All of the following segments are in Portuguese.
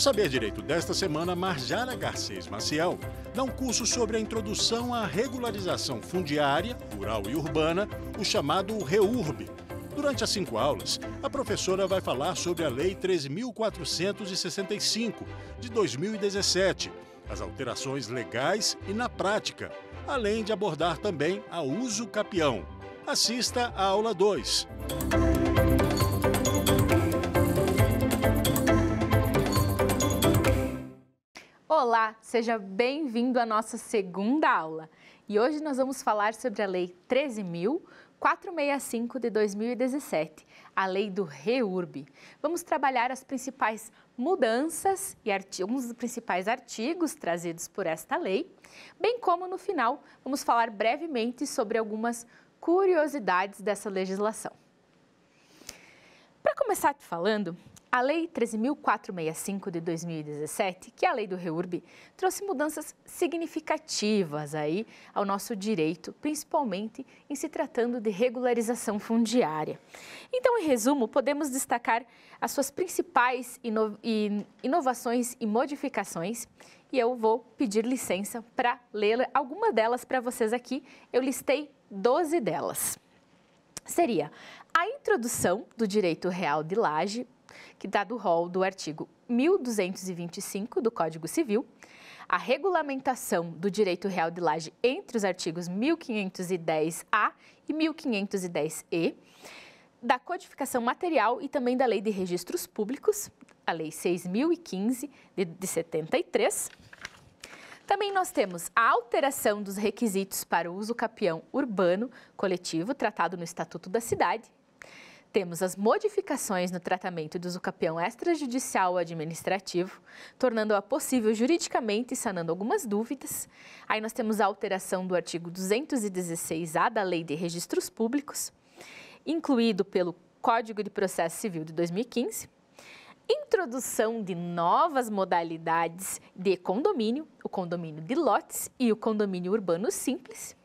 Saber Direito desta semana, Marjara Garcês Maciel dá um curso sobre a introdução à regularização fundiária, rural e urbana, o chamado REURB. Durante as cinco aulas, a professora vai falar sobre a Lei 3.465, de 2017, as alterações legais e na prática, além de abordar também a uso capião. Assista à aula 2. Olá, seja bem-vindo à nossa segunda aula. E hoje nós vamos falar sobre a Lei 13.465 de 2017, a Lei do REURB. Vamos trabalhar as principais mudanças e alguns dos principais artigos trazidos por esta lei, bem como no final vamos falar brevemente sobre algumas curiosidades dessa legislação. Para começar te falando, a Lei 13.465 de 2017, que é a lei do REURB, trouxe mudanças significativas aí ao nosso direito, principalmente em se tratando de regularização fundiária. Então, em resumo, podemos destacar as suas principais ino inovações e modificações e eu vou pedir licença para ler alguma delas para vocês aqui. Eu listei 12 delas. Seria a introdução do direito real de laje que dá do rol do artigo 1225 do Código Civil, a regulamentação do direito real de laje entre os artigos 1510A e 1510E, da codificação material e também da Lei de Registros Públicos, a Lei 6015 de, 73. Também nós temos a alteração dos requisitos para o uso capião urbano coletivo, tratado no Estatuto da Cidade, temos as modificações no tratamento do usucapião extrajudicial administrativo, tornando-a possível juridicamente e sanando algumas dúvidas. Aí nós temos a alteração do artigo 216-A da Lei de Registros Públicos, incluído pelo Código de Processo Civil de 2015 introdução de novas modalidades de condomínio, o condomínio de lotes e o condomínio urbano simples,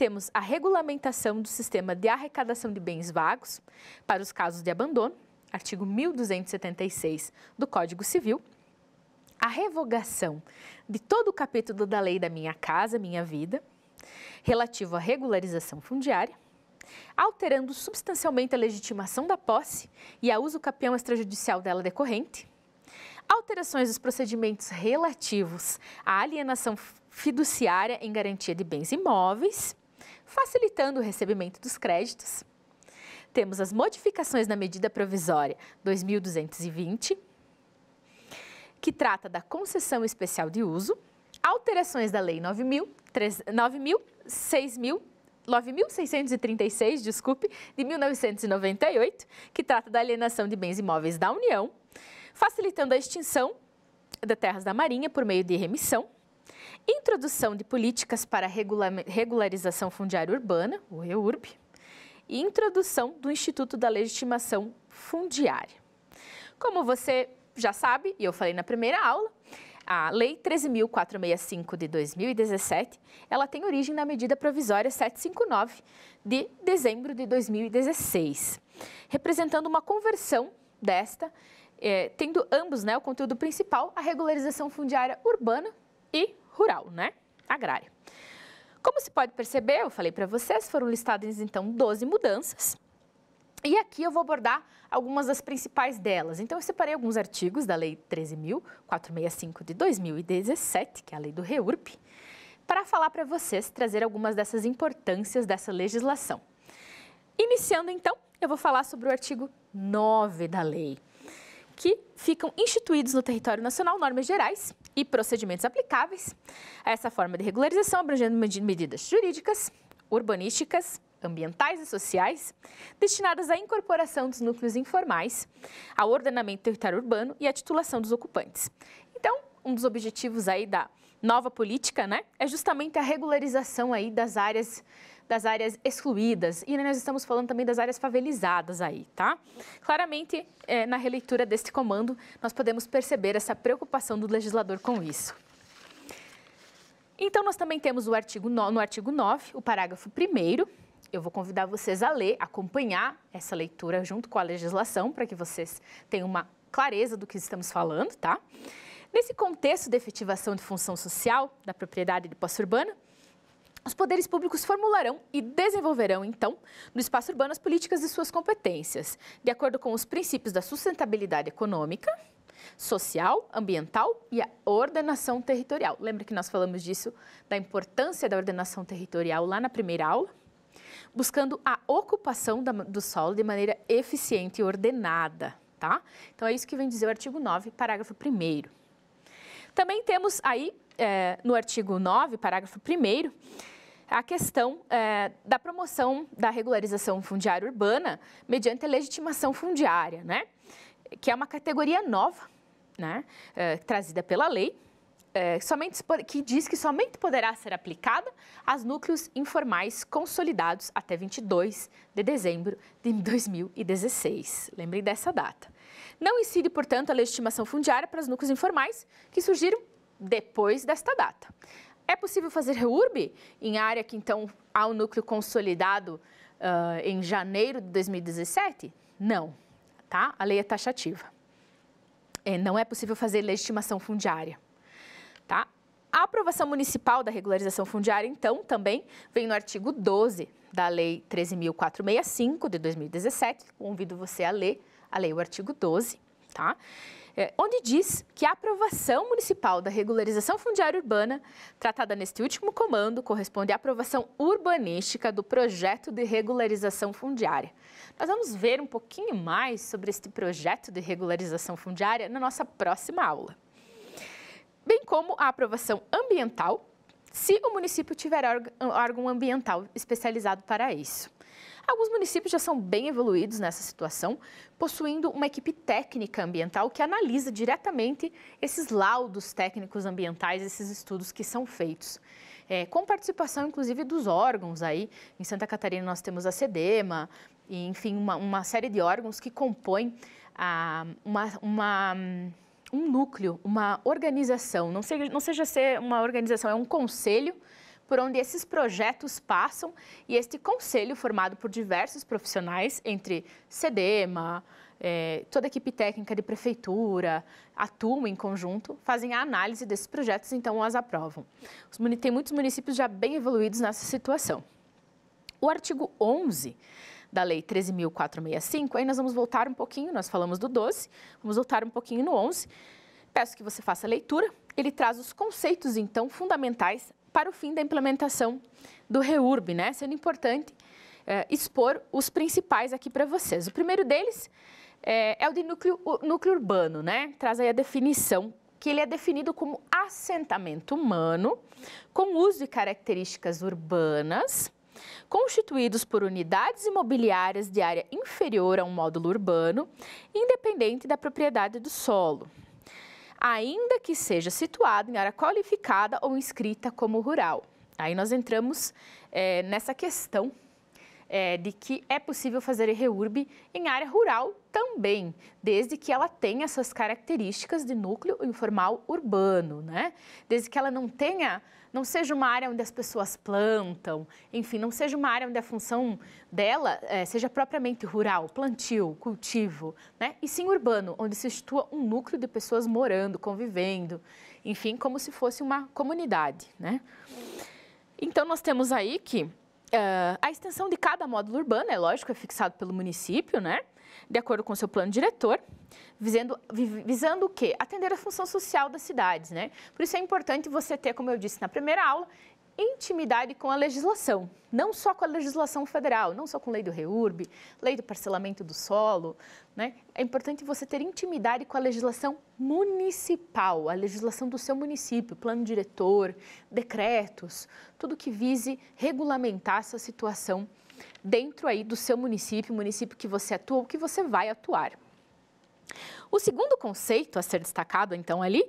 temos a regulamentação do sistema de arrecadação de bens vagos para os casos de abandono, artigo 1276 do Código Civil, a revogação de todo o capítulo da lei da Minha Casa, Minha Vida, relativo à regularização fundiária, alterando substancialmente a legitimação da posse e a uso capião extrajudicial dela decorrente, alterações dos procedimentos relativos à alienação fiduciária em garantia de bens imóveis facilitando o recebimento dos créditos. Temos as modificações na medida provisória 2220, que trata da concessão especial de uso, alterações da Lei 9.000, 9.636, desculpe, de 1998, que trata da alienação de bens imóveis da União, facilitando a extinção de terras da Marinha por meio de remissão, introdução de políticas para regularização fundiária urbana, o REURB, e introdução do Instituto da Legitimação Fundiária. Como você já sabe, e eu falei na primeira aula, a Lei 13.465 de 2017, ela tem origem na medida provisória 759 de dezembro de 2016, representando uma conversão desta, eh, tendo ambos né, o conteúdo principal, a regularização fundiária urbana e rural, né? Agrária. Como se pode perceber, eu falei para vocês, foram listadas então 12 mudanças. E aqui eu vou abordar algumas das principais delas. Então, eu separei alguns artigos da Lei 13.465 de 2017, que é a lei do REURP, para falar para vocês, trazer algumas dessas importâncias dessa legislação. Iniciando, então, eu vou falar sobre o artigo 9 da lei que ficam instituídos no território nacional normas gerais e procedimentos aplicáveis a essa forma de regularização, abrangendo medidas jurídicas, urbanísticas, ambientais e sociais, destinadas à incorporação dos núcleos informais, ao ordenamento do território urbano e à titulação dos ocupantes. Então, um dos objetivos aí da nova política, né, é justamente a regularização aí das áreas das áreas excluídas e nós estamos falando também das áreas favelizadas aí, tá? Claramente, é, na releitura deste comando, nós podemos perceber essa preocupação do legislador com isso. Então, nós também temos o artigo no, no artigo 9, o parágrafo 1 eu vou convidar vocês a ler, acompanhar essa leitura junto com a legislação, para que vocês tenham uma clareza do que estamos falando, tá? Nesse contexto de efetivação de função social da propriedade de posse urbana, os poderes públicos formularão e desenvolverão, então, no espaço urbano as políticas e suas competências, de acordo com os princípios da sustentabilidade econômica, social, ambiental e a ordenação territorial. Lembra que nós falamos disso, da importância da ordenação territorial lá na primeira aula? Buscando a ocupação do solo de maneira eficiente e ordenada, tá? Então é isso que vem dizer o artigo 9, parágrafo 1. Também temos aí, é, no artigo 9, parágrafo 1 a questão é, da promoção da regularização fundiária urbana mediante a legitimação fundiária, né? que é uma categoria nova, né? É, trazida pela lei, é, somente, que diz que somente poderá ser aplicada aos núcleos informais consolidados até 22 de dezembro de 2016. Lembrem dessa data. Não incide, portanto, a legitimação fundiária para os núcleos informais que surgiram depois desta data. É possível fazer reurb em área que então há um núcleo consolidado uh, em janeiro de 2017? Não, tá? A lei é taxativa. É, não é possível fazer legitimação fundiária, tá? A aprovação municipal da regularização fundiária, então, também vem no artigo 12 da Lei 13.465 de 2017. Convido você a ler a lei, o artigo 12, tá? É, onde diz que a aprovação municipal da regularização fundiária urbana, tratada neste último comando, corresponde à aprovação urbanística do projeto de regularização fundiária. Nós vamos ver um pouquinho mais sobre este projeto de regularização fundiária na nossa próxima aula. Bem como a aprovação ambiental, se o município tiver órgão ambiental especializado para isso. Alguns municípios já são bem evoluídos nessa situação, possuindo uma equipe técnica ambiental que analisa diretamente esses laudos técnicos ambientais, esses estudos que são feitos. É, com participação, inclusive, dos órgãos aí. Em Santa Catarina nós temos a SEDEMA, e, enfim, uma, uma série de órgãos que compõem ah, uma, uma um núcleo, uma organização, não seja, não seja ser uma organização, é um conselho por onde esses projetos passam e este conselho, formado por diversos profissionais, entre CEDEMA, eh, toda a equipe técnica de prefeitura, atuam em conjunto, fazem a análise desses projetos, então as aprovam. Tem muitos municípios já bem evoluídos nessa situação. O artigo 11 da Lei 13.465, aí nós vamos voltar um pouquinho, nós falamos do 12, vamos voltar um pouquinho no 11. Peço que você faça a leitura. Ele traz os conceitos, então, fundamentais para o fim da implementação do REURB, né? sendo importante é, expor os principais aqui para vocês. O primeiro deles é, é o de núcleo, o núcleo urbano, né? traz aí a definição que ele é definido como assentamento humano com uso de características urbanas, constituídos por unidades imobiliárias de área inferior a um módulo urbano, independente da propriedade do solo ainda que seja situada em área qualificada ou inscrita como rural. Aí nós entramos é, nessa questão é, de que é possível fazer REURB em área rural também, desde que ela tenha essas características de núcleo informal urbano, né? Desde que ela não tenha não seja uma área onde as pessoas plantam, enfim, não seja uma área onde a função dela é, seja propriamente rural, plantio, cultivo, né? E sim urbano, onde se situa um núcleo de pessoas morando, convivendo, enfim, como se fosse uma comunidade, né? Então, nós temos aí que uh, a extensão de cada módulo urbano, é lógico, é fixado pelo município, né? de acordo com seu plano diretor, visando, visando o quê? Atender a função social das cidades, né? Por isso é importante você ter, como eu disse na primeira aula, intimidade com a legislação, não só com a legislação federal, não só com a lei do REURB, lei do parcelamento do solo, né? É importante você ter intimidade com a legislação municipal, a legislação do seu município, plano diretor, decretos, tudo que vise regulamentar essa situação dentro aí do seu município, município que você atua ou que você vai atuar. O segundo conceito a ser destacado, então, ali,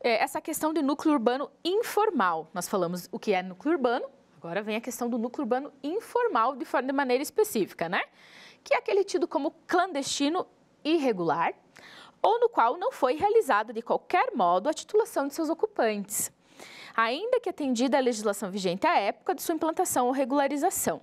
é essa questão de núcleo urbano informal. Nós falamos o que é núcleo urbano, agora vem a questão do núcleo urbano informal de, forma, de maneira específica, né? Que é aquele tido como clandestino irregular ou no qual não foi realizada de qualquer modo a titulação de seus ocupantes, ainda que atendida a legislação vigente à época de sua implantação ou regularização.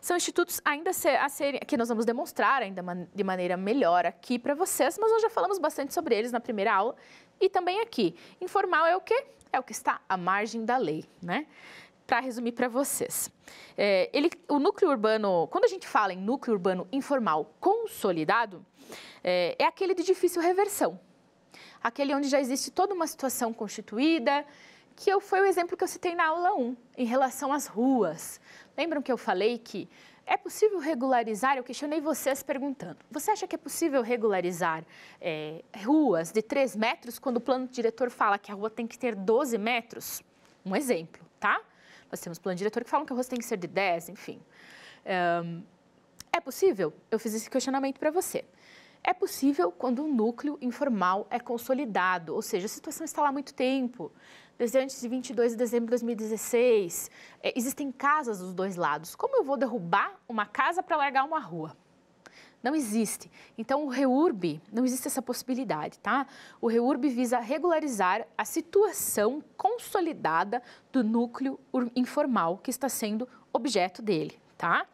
São institutos ainda a serem, que nós vamos demonstrar ainda de maneira melhor aqui para vocês, mas nós já falamos bastante sobre eles na primeira aula e também aqui. Informal é o que? É o que está à margem da lei, né? para resumir para vocês. É, ele, o núcleo urbano, quando a gente fala em núcleo urbano informal consolidado, é, é aquele de difícil reversão. Aquele onde já existe toda uma situação constituída, que eu, foi o exemplo que eu citei na aula 1, em relação às ruas. Lembram que eu falei que é possível regularizar? Eu questionei vocês perguntando. Você acha que é possível regularizar é, ruas de 3 metros quando o plano diretor fala que a rua tem que ter 12 metros? Um exemplo, tá? Nós temos plano diretor que falam que a rua tem que ser de 10, enfim. É possível? Eu fiz esse questionamento para você. É possível quando um núcleo informal é consolidado, ou seja, a situação está lá há muito tempo desde antes de 22 de dezembro de 2016. É, existem casas dos dois lados. Como eu vou derrubar uma casa para largar uma rua? Não existe. Então, o REURB, não existe essa possibilidade, tá? O REURB visa regularizar a situação consolidada do núcleo informal que está sendo objeto dele, tá?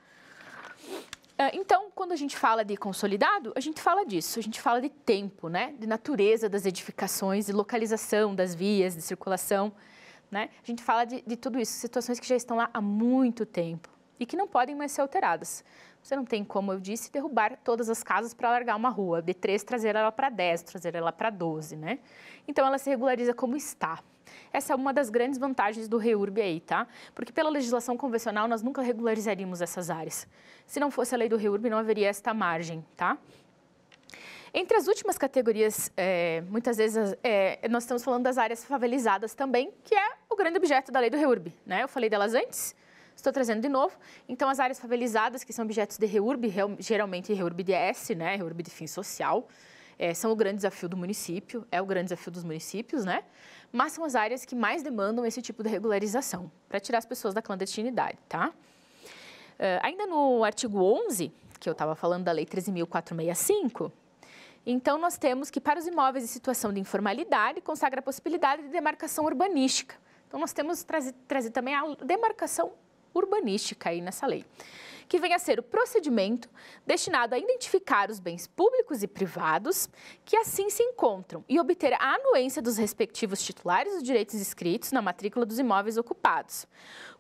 É, então, quando a gente fala de consolidado, a gente fala disso, a gente fala de tempo, né? de natureza das edificações, de localização das vias de circulação. Né? A gente fala de, de tudo isso, situações que já estão lá há muito tempo e que não podem mais ser alteradas. Você não tem, como eu disse, derrubar todas as casas para largar uma rua, de 3 trazer ela para 10, trazer ela para 12. Né? Então, ela se regulariza como está. Essa é uma das grandes vantagens do REURB aí, tá? Porque pela legislação convencional nós nunca regularizaríamos essas áreas. Se não fosse a lei do REURB, não haveria esta margem, tá? Entre as últimas categorias, é, muitas vezes é, nós estamos falando das áreas favelizadas também, que é o grande objeto da lei do REURB. Né? Eu falei delas antes, estou trazendo de novo. Então, as áreas favelizadas, que são objetos de REURB, geralmente REURB de S, né? REURB de fim social, é, são o grande desafio do município, é o grande desafio dos municípios, né? mas são as áreas que mais demandam esse tipo de regularização, para tirar as pessoas da clandestinidade, tá? Uh, ainda no artigo 11, que eu estava falando da Lei 13.465, então nós temos que para os imóveis em situação de informalidade consagra a possibilidade de demarcação urbanística. Então nós temos trazer, trazer também a demarcação urbanística aí nessa lei que vem a ser o procedimento destinado a identificar os bens públicos e privados que assim se encontram e obter a anuência dos respectivos titulares dos direitos escritos na matrícula dos imóveis ocupados,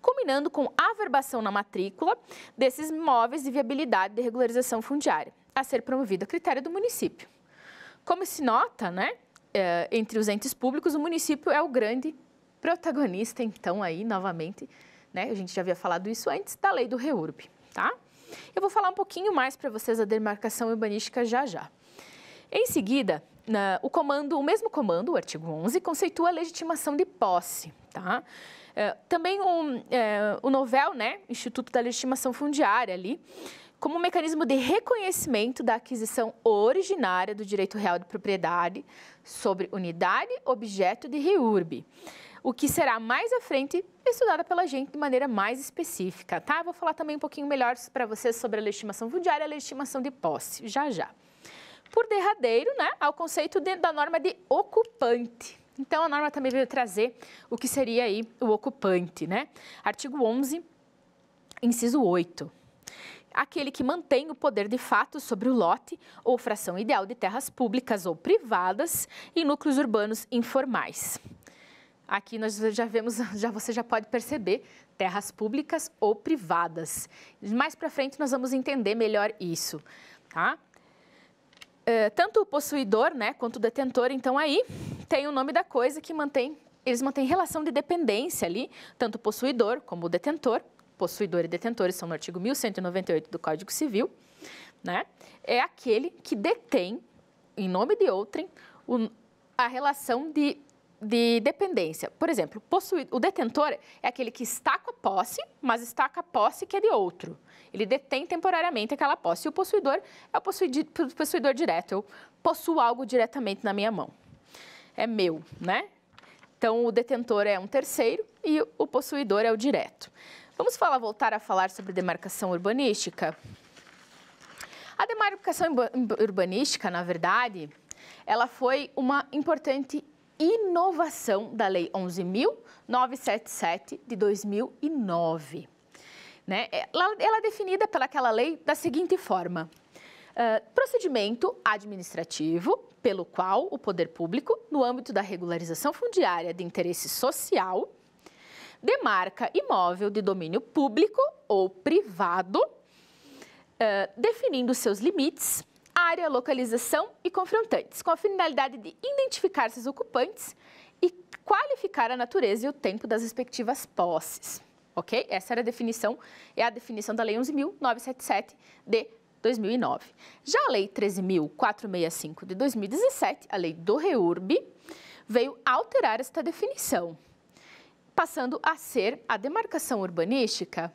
combinando com averbação na matrícula desses imóveis e viabilidade de regularização fundiária, a ser promovida a critério do município. Como se nota, né, é, entre os entes públicos, o município é o grande protagonista, então, aí, novamente, né, a gente já havia falado isso antes, da lei do REURB tá? Eu vou falar um pouquinho mais para vocês da demarcação urbanística já já. Em seguida, na, o comando, o mesmo comando, o artigo 11, conceitua a legitimação de posse, tá? É, também é, o Novel, né, Instituto da Legitimação Fundiária ali, como um mecanismo de reconhecimento da aquisição originária do direito real de propriedade sobre unidade, objeto de REURB o que será mais à frente estudada pela gente de maneira mais específica, tá? Vou falar também um pouquinho melhor para vocês sobre a legitimação fundiária e a legitimação de posse, já já. Por derradeiro, né, ao conceito de, da norma de ocupante. Então, a norma também veio trazer o que seria aí o ocupante, né? Artigo 11, inciso 8 aquele que mantém o poder de fato sobre o lote ou fração ideal de terras públicas ou privadas e núcleos urbanos informais. Aqui nós já vemos, já você já pode perceber, terras públicas ou privadas. Mais para frente nós vamos entender melhor isso, tá? É, tanto o possuidor, né, quanto o detentor, então aí tem o nome da coisa que mantém, eles mantêm relação de dependência ali, tanto o possuidor como o detentor. Possuidor e detentores são no artigo 1198 do Código Civil, né? É aquele que detém, em nome de outrem, o, a relação de de dependência. Por exemplo, possuído, o detentor é aquele que está com a posse, mas está com a posse que é de outro. Ele detém temporariamente aquela posse. E o possuidor é o possuidor direto. Eu possuo algo diretamente na minha mão. É meu, né? Então, o detentor é um terceiro e o possuidor é o direto. Vamos falar, voltar a falar sobre demarcação urbanística? A demarcação urbanística, na verdade, ela foi uma importante inovação da Lei 11.977 de 2009. Né? Ela, é definida pelaquela lei da seguinte forma: uh, procedimento administrativo pelo qual o poder público, no âmbito da regularização fundiária de interesse social, demarca imóvel de domínio público ou privado, uh, definindo seus limites, área, localização e confrontantes, com a finalidade de identificar seus ocupantes e qualificar a natureza e o tempo das respectivas posses. Ok? Essa era a definição, é a definição da Lei 11.977 de 2009. Já a Lei 13.465 de 2017, a Lei do REURB, veio alterar esta definição, passando a ser a demarcação urbanística.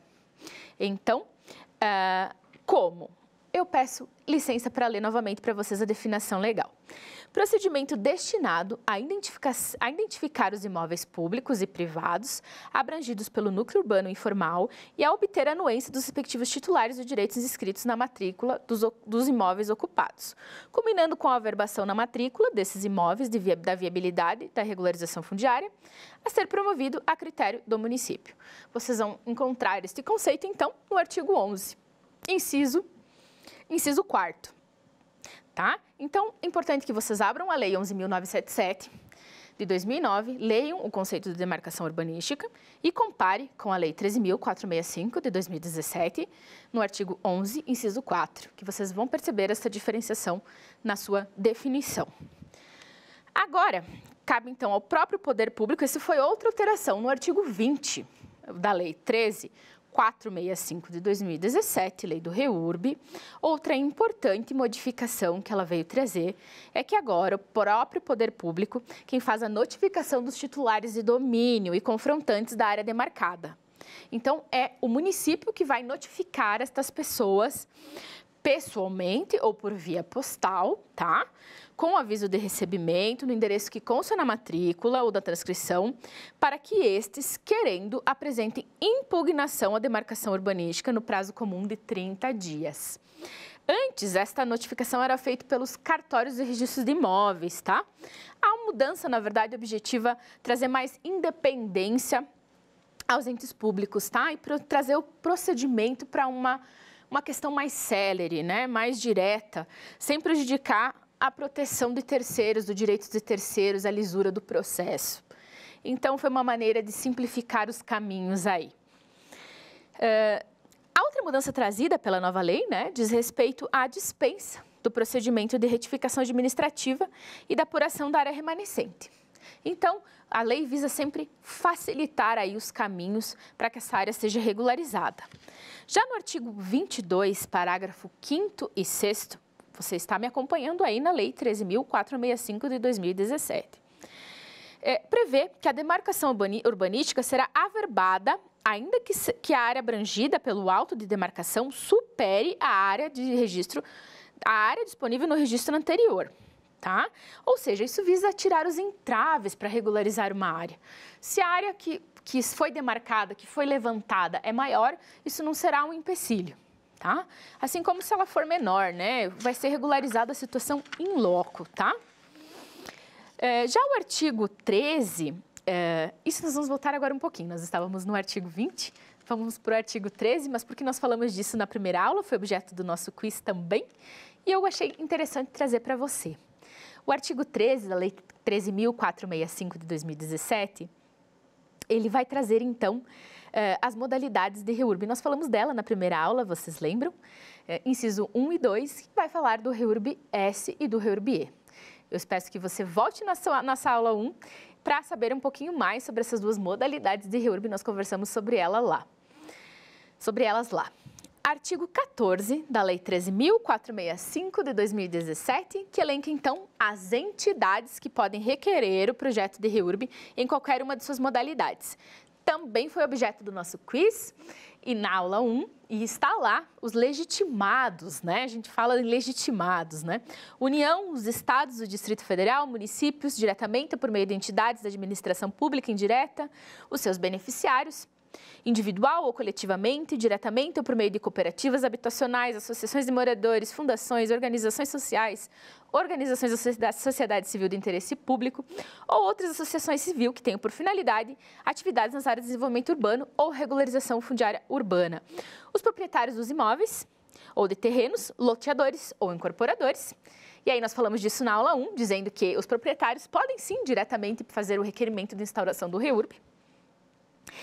Então, uh, como? eu peço licença para ler novamente para vocês a definição legal. Procedimento destinado a, identificar, a identificar os imóveis públicos e privados abrangidos pelo núcleo urbano informal e a obter a anuência dos respectivos titulares de direitos inscritos na matrícula dos, dos imóveis ocupados, combinando com a averbação na matrícula desses imóveis de via, da viabilidade da regularização fundiária, a ser promovido a critério do município. Vocês vão encontrar este conceito, então, no artigo 11, inciso inciso 4 tá? Então, é importante que vocês abram a Lei 11.977 de 2009, leiam o conceito de demarcação urbanística e compare com a Lei 13.465 de 2017, no artigo 11, inciso 4, que vocês vão perceber essa diferenciação na sua definição. Agora, cabe então ao próprio poder público, isso foi outra alteração no artigo 20 da Lei 13, 465 de 2017, lei do REURB. Outra importante modificação que ela veio trazer é que agora o próprio poder público quem faz a notificação dos titulares de domínio e confrontantes da área demarcada. Então, é o município que vai notificar estas pessoas pessoalmente ou por via postal, tá? Com aviso de recebimento no endereço que consta na matrícula ou da transcrição, para que estes, querendo, apresentem impugnação à demarcação urbanística no prazo comum de 30 dias. Antes, esta notificação era feita pelos cartórios de registros de imóveis, tá? A mudança, na verdade, objetiva trazer mais independência aos entes públicos, tá? E trazer o procedimento para uma uma questão mais célere, né, mais direta, sem prejudicar a proteção de terceiros, do direito de terceiros, a lisura do processo. Então, foi uma maneira de simplificar os caminhos aí. Uh, a outra mudança trazida pela nova lei né, diz respeito à dispensa do procedimento de retificação administrativa e da apuração da área remanescente. Então, a lei visa sempre facilitar aí os caminhos para que essa área seja regularizada. Já no artigo 22, parágrafo 5 e 6 você está me acompanhando aí na Lei 13.465 de 2017. É, prevê que a demarcação urbanística será averbada, ainda que, que a área abrangida pelo auto de demarcação supere a área de registro, a área disponível no registro anterior tá? Ou seja, isso visa tirar os entraves para regularizar uma área. Se a área que, que foi demarcada, que foi levantada, é maior, isso não será um empecilho. Tá? Assim como se ela for menor, né? Vai ser regularizada a situação em loco, tá? É, já o artigo 13, é, isso nós vamos voltar agora um pouquinho, nós estávamos no artigo 20, vamos para o artigo 13, mas porque nós falamos disso na primeira aula, foi objeto do nosso quiz também, e eu achei interessante trazer para você. O artigo 13 da Lei 13.465 de 2017, ele vai trazer, então, eh, as modalidades de REURB. Nós falamos dela na primeira aula, vocês lembram? Eh, inciso 1 e 2, que vai falar do REURB S e do REURB E. Eu espero que você volte na sua, nossa aula 1 para saber um pouquinho mais sobre essas duas modalidades de REURB. Nós conversamos sobre ela lá. Sobre elas lá. Artigo 14 da Lei 13.465 de 2017, que elenca então as entidades que podem requerer o projeto de REURB em qualquer uma de suas modalidades. Também foi objeto do nosso quiz e na aula 1, e está lá os legitimados, né? A gente fala em legitimados, né? União, os estados, o Distrito Federal, municípios, diretamente por meio de entidades da administração pública indireta, os seus beneficiários, individual ou coletivamente, diretamente ou por meio de cooperativas habitacionais, associações de moradores, fundações, organizações sociais, organizações da sociedade civil de interesse público ou outras associações civil que tenham por finalidade atividades nas áreas de desenvolvimento urbano ou regularização fundiária urbana. Os proprietários dos imóveis ou de terrenos, loteadores ou incorporadores. E aí nós falamos disso na aula 1, dizendo que os proprietários podem sim diretamente fazer o requerimento de instauração do REURB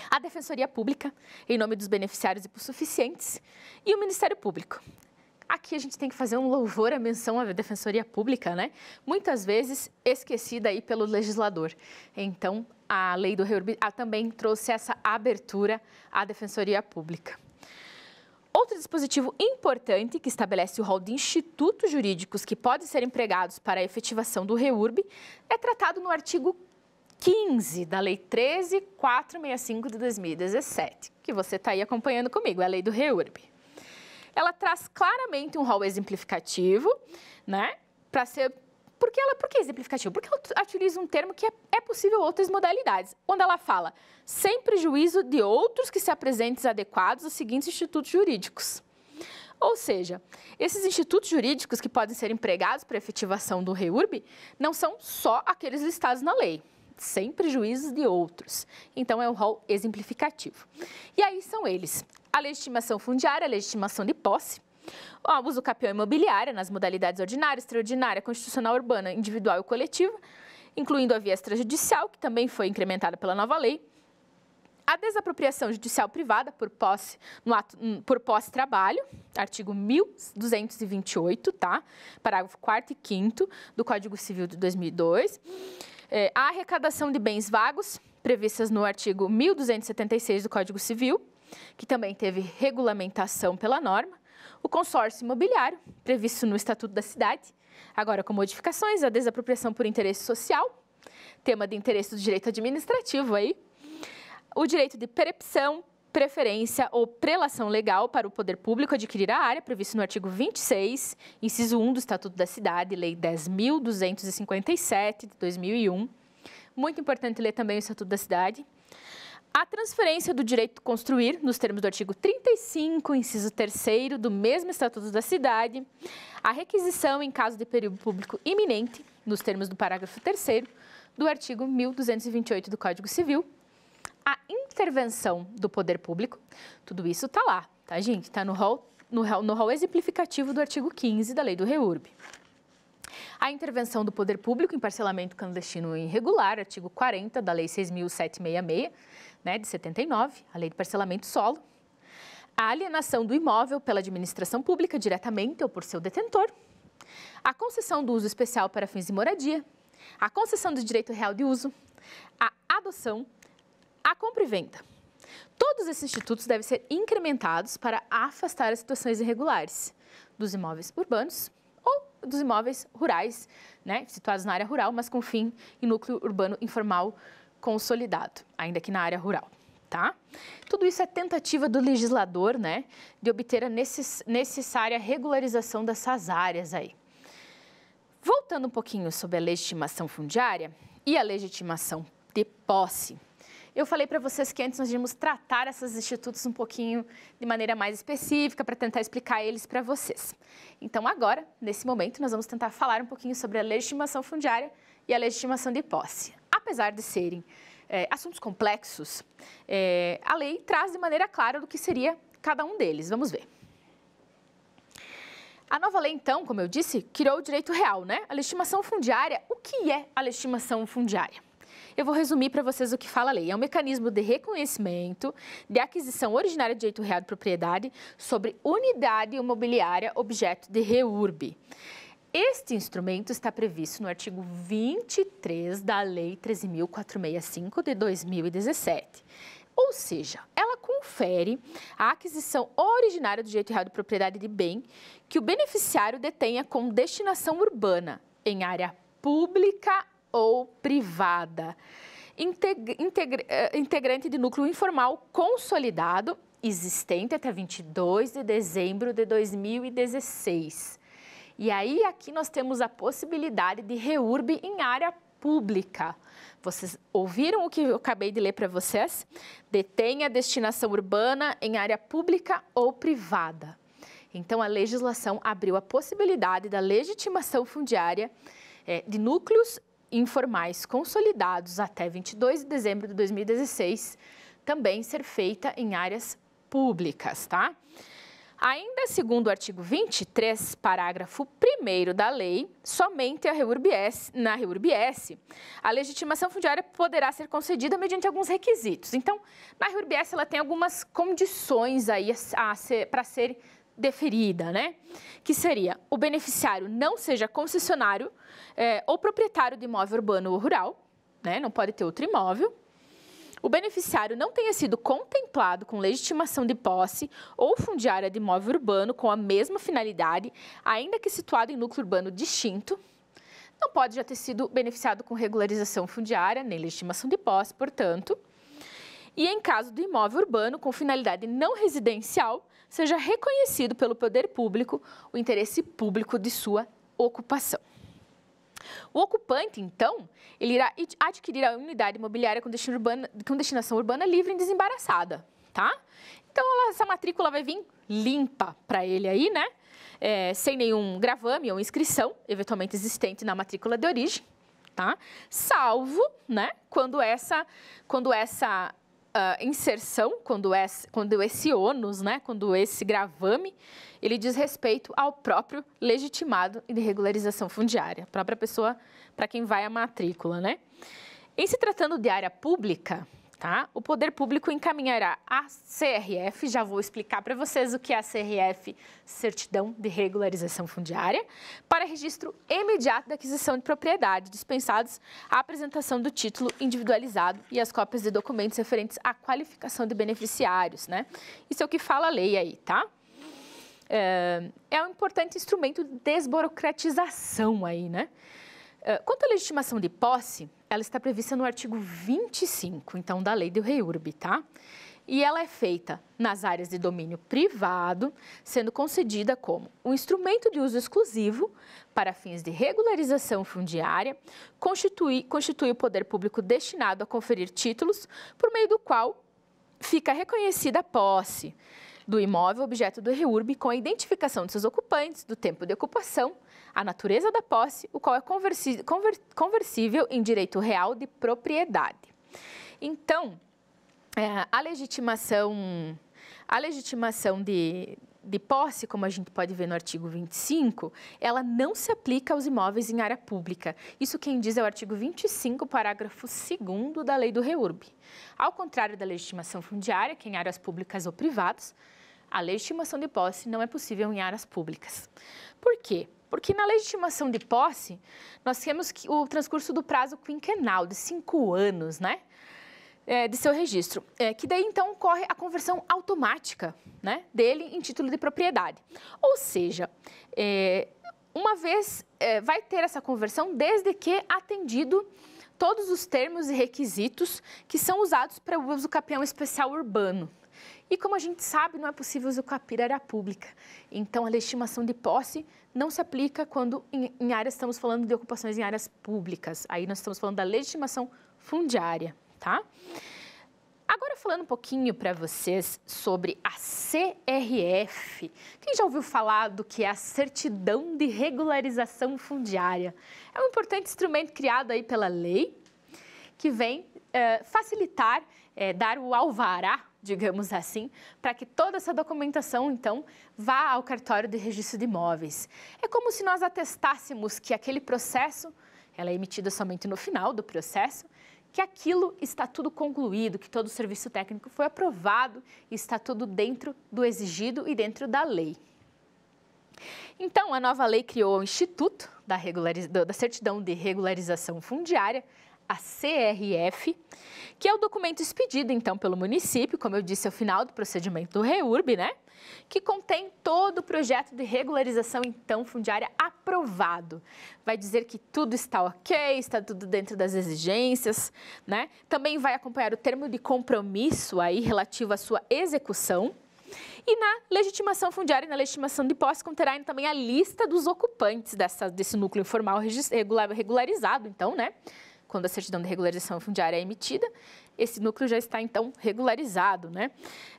a Defensoria Pública, em nome dos beneficiários e suficientes e o Ministério Público. Aqui a gente tem que fazer um louvor à menção à Defensoria Pública, né? Muitas vezes esquecida aí pelo legislador. Então, a lei do reurbinismo também trouxe essa abertura à Defensoria Pública. Outro dispositivo importante que estabelece o rol de institutos jurídicos que podem ser empregados para a efetivação do REURB é tratado no artigo 15 da Lei 13465 de 2017, que você está aí acompanhando comigo, é a lei do REURB. Ela traz claramente um rol exemplificativo, né? Para ser. Por que, ela, por que exemplificativo? Porque ela utiliza um termo que é, é possível outras modalidades, onde ela fala sem prejuízo de outros que se apresentem adequados aos seguintes institutos jurídicos. Ou seja, esses institutos jurídicos que podem ser empregados para efetivação do REURB não são só aqueles listados na lei sem prejuízos de outros. Então, é um rol exemplificativo. E aí são eles: a legitimação fundiária, a legitimação de posse, o uso capião imobiliária nas modalidades ordinária, extraordinária, constitucional urbana, individual e coletiva, incluindo a via extrajudicial, que também foi incrementada pela nova lei, a desapropriação judicial privada por posse no ato, hum, por posse trabalho, artigo 1228, tá? Parágrafo 4 e 5 do Código Civil de 2002 é, a arrecadação de bens vagos, previstas no artigo 1276 do Código Civil, que também teve regulamentação pela norma, o consórcio imobiliário, previsto no Estatuto da Cidade, agora com modificações, a desapropriação por interesse social, tema de interesse do direito administrativo aí, o direito de percepção, preferência ou prelação legal para o poder público adquirir a área previsto no artigo 26, inciso 1 do Estatuto da Cidade, Lei 10.257 de 2001. Muito importante ler também o Estatuto da Cidade. A transferência do direito de construir, nos termos do artigo 35, inciso 3 do mesmo Estatuto da Cidade, a requisição em caso de período público iminente, nos termos do parágrafo 3 do artigo 1228 do Código Civil, a intervenção do poder público. Tudo isso está lá, tá, gente? Está no rol no, no rol exemplificativo do artigo 15 da Lei do REURB. A intervenção do poder público em parcelamento clandestino irregular, artigo 40 da Lei 6.766, né, de 79, a Lei de Parcelamento Solo. A alienação do imóvel pela administração pública diretamente ou por seu detentor. A concessão do uso especial para fins de moradia. A concessão do direito real de uso. A adoção a compra e venda. Todos esses institutos devem ser incrementados para afastar as situações irregulares dos imóveis urbanos ou dos imóveis rurais, né, situados na área rural, mas com fim em núcleo urbano informal consolidado, ainda que na área rural. Tá? Tudo isso é tentativa do legislador né, de obter a necessária regularização dessas áreas aí. Voltando um pouquinho sobre a legitimação fundiária e a legitimação de posse. Eu falei para vocês que antes nós íamos tratar esses institutos um pouquinho de maneira mais específica para tentar explicar eles para vocês. Então, agora, nesse momento, nós vamos tentar falar um pouquinho sobre a legitimação fundiária e a legitimação de posse. Apesar de serem é, assuntos complexos, é, a lei traz de maneira clara do que seria cada um deles. Vamos ver. A nova lei, então, como eu disse, criou o direito real, né? A legitimação fundiária, o que é a legitimação fundiária? Eu vou resumir para vocês o que fala a lei. É um mecanismo de reconhecimento de aquisição originária de direito real de propriedade sobre unidade imobiliária objeto de reurbe. Este instrumento está previsto no artigo 23 da Lei 13.465 de 2017. Ou seja, ela confere a aquisição originária do direito real de propriedade de bem que o beneficiário detenha com destinação urbana em área pública ou privada. Integ integra eh, integrante de núcleo informal consolidado, existente até 22 de dezembro de 2016. E aí, aqui nós temos a possibilidade de reurbe em área pública. Vocês ouviram o que eu acabei de ler para vocês? Detém a destinação urbana em área pública ou privada. Então, a legislação abriu a possibilidade da legitimação fundiária eh, de núcleos informais consolidados até 22 de dezembro de 2016 também ser feita em áreas públicas, tá? Ainda segundo o artigo 23, parágrafo 1 da lei, somente a REURBS, na REURBS, a legitimação fundiária poderá ser concedida mediante alguns requisitos. Então, na REURBS, ela tem algumas condições aí a ser para ser, deferida, né? Que seria o beneficiário não seja concessionário é, ou proprietário de imóvel urbano ou rural, né? Não pode ter outro imóvel. O beneficiário não tenha sido contemplado com legitimação de posse ou fundiária de imóvel urbano com a mesma finalidade, ainda que situado em núcleo urbano distinto, não pode já ter sido beneficiado com regularização fundiária, nem legitimação de posse, portanto. E em caso do imóvel urbano com finalidade não residencial, seja reconhecido pelo poder público o interesse público de sua ocupação. O ocupante, então, ele irá adquirir a unidade imobiliária com, destino urbana, com destinação urbana livre e desembaraçada, tá? Então, ela, essa matrícula vai vir limpa para ele aí, né? É, sem nenhum gravame ou inscrição, eventualmente existente na matrícula de origem, tá? Salvo, né, quando essa, quando essa uh, inserção, quando, é, quando é esse ônus, né, quando é esse gravame, ele diz respeito ao próprio legitimado de regularização fundiária, a própria pessoa para quem vai a matrícula, né? Em se tratando de área pública, Tá? O poder público encaminhará a CRF, já vou explicar para vocês o que é a CRF, certidão de regularização fundiária, para registro imediato da aquisição de propriedade, dispensados a apresentação do título individualizado e as cópias de documentos referentes à qualificação de beneficiários, né? Isso é o que fala a lei aí, tá? É, é um importante instrumento de desburocratização aí, né? Ah, quanto à legitimação de posse, ela está prevista no artigo 25, então, da lei do REURB, tá? E ela é feita nas áreas de domínio privado, sendo concedida como um instrumento de uso exclusivo para fins de regularização fundiária, constitui, constitui o poder público destinado a conferir títulos por meio do qual fica reconhecida a posse do imóvel objeto do REURB com a identificação de seus ocupantes, do tempo de ocupação, a natureza da posse, o qual é conversível em direito real de propriedade. Então, é, a legitimação, a legitimação de, de posse, como a gente pode ver no artigo 25, ela não se aplica aos imóveis em área pública. Isso quem diz é o artigo 25, parágrafo 2 da Lei do REURB. Ao contrário da legitimação fundiária, que é em áreas públicas ou privadas, a legitimação de posse não é possível em áreas públicas. Por quê? Porque na legitimação de posse, nós temos o transcurso do prazo quinquenal, de cinco anos, né? É, de seu registro, é, que daí então ocorre a conversão automática né, dele em título de propriedade. Ou seja, é, uma vez é, vai ter essa conversão desde que atendido todos os termos e requisitos que são usados para o uso do especial urbano, e como a gente sabe, não é possível usucapiar área pública. Então, a legitimação de posse não se aplica quando em, em áreas estamos falando de ocupações em áreas públicas. Aí nós estamos falando da legitimação fundiária, tá? Agora falando um pouquinho para vocês sobre a CRF. Quem já ouviu falar do que é a certidão de regularização fundiária? É um importante instrumento criado aí pela lei que vem é, facilitar, é, dar o alvará digamos assim, para que toda essa documentação, então, vá ao cartório de registro de imóveis. É como se nós atestássemos que aquele processo, ela é emitida somente no final do processo, que aquilo está tudo concluído, que todo o serviço técnico foi aprovado, está tudo dentro do exigido e dentro da lei. Então, a nova lei criou o Instituto da, da Certidão de Regularização Fundiária, a CRF, que é o documento expedido então pelo município, como eu disse, ao final do procedimento do REURB, né? Que contém todo o projeto de regularização então fundiária aprovado. Vai dizer que tudo está OK, está tudo dentro das exigências, né? Também vai acompanhar o termo de compromisso aí relativo à sua execução. E na legitimação fundiária e na legitimação de posse conterá também a lista dos ocupantes dessa, desse núcleo informal regularizado, então, né? quando a certidão de regularização fundiária é emitida, esse núcleo já está então regularizado, né?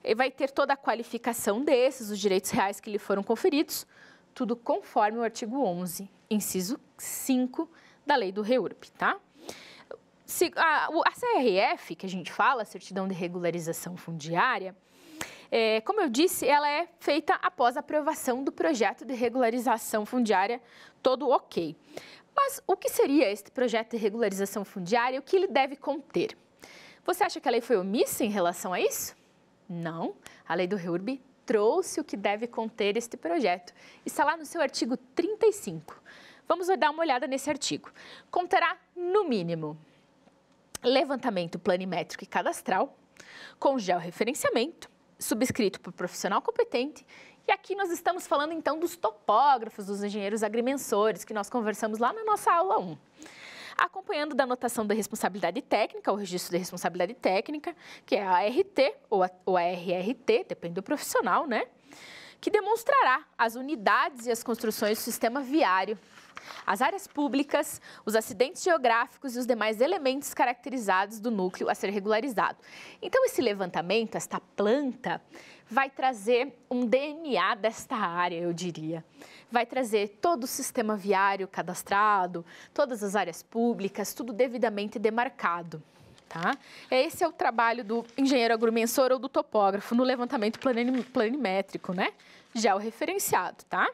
E vai ter toda a qualificação desses, os direitos reais que lhe foram conferidos, tudo conforme o artigo 11, inciso 5 da lei do REURP, tá? A, a CRF, que a gente fala, a certidão de regularização fundiária, é, como eu disse, ela é feita após a aprovação do projeto de regularização fundiária, todo ok. Mas o que seria este projeto de regularização fundiária e o que ele deve conter? Você acha que a lei foi omissa em relação a isso? Não, a lei do REURB trouxe o que deve conter este projeto. Está lá no seu artigo 35. Vamos dar uma olhada nesse artigo. Conterá, no mínimo, levantamento planimétrico e cadastral, com georreferenciamento, subscrito por profissional competente e aqui nós estamos falando então dos topógrafos, dos engenheiros agrimensores, que nós conversamos lá na nossa aula 1 acompanhando da anotação da responsabilidade técnica, o registro da responsabilidade técnica, que é a RT ou a, ou a RRT, depende do profissional, né? Que demonstrará as unidades e as construções do sistema viário, as áreas públicas, os acidentes geográficos e os demais elementos caracterizados do núcleo a ser regularizado. Então, esse levantamento, esta planta, vai trazer um DNA desta área, eu diria. Vai trazer todo o sistema viário cadastrado, todas as áreas públicas, tudo devidamente demarcado. Tá? Esse é o trabalho do engenheiro agrimensor ou do topógrafo no levantamento planimétrico, né? Georreferenciado, é tá?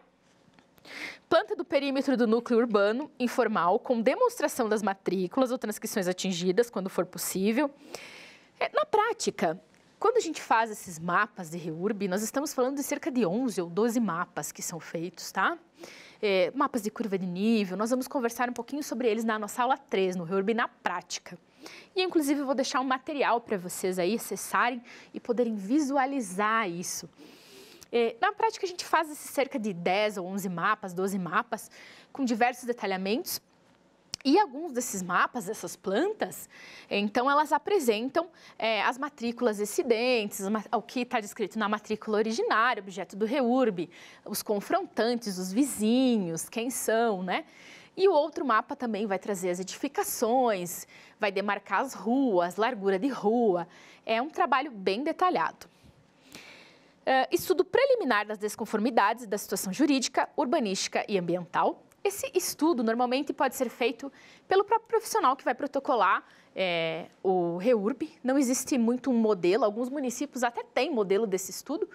Planta do perímetro do núcleo urbano informal, com demonstração das matrículas ou transcrições atingidas, quando for possível. É, na prática, quando a gente faz esses mapas de REURB, nós estamos falando de cerca de 11 ou 12 mapas que são feitos, tá? É, mapas de curva de nível, nós vamos conversar um pouquinho sobre eles na nossa aula 3, no REURB na prática. E, inclusive, eu vou deixar um material para vocês aí acessarem e poderem visualizar isso. É, na prática, a gente faz esses cerca de 10 ou 11 mapas, 12 mapas, com diversos detalhamentos e alguns desses mapas, dessas plantas, então elas apresentam é, as matrículas excedentes, o que está descrito na matrícula originária, objeto do reurb, os confrontantes, os vizinhos, quem são, né? E o outro mapa também vai trazer as edificações, vai demarcar as ruas, largura de rua. É um trabalho bem detalhado. Uh, estudo preliminar das desconformidades da situação jurídica, urbanística e ambiental, esse estudo normalmente pode ser feito pelo próprio profissional que vai protocolar é, o REURB. Não existe muito um modelo, alguns municípios até têm modelo desse estudo,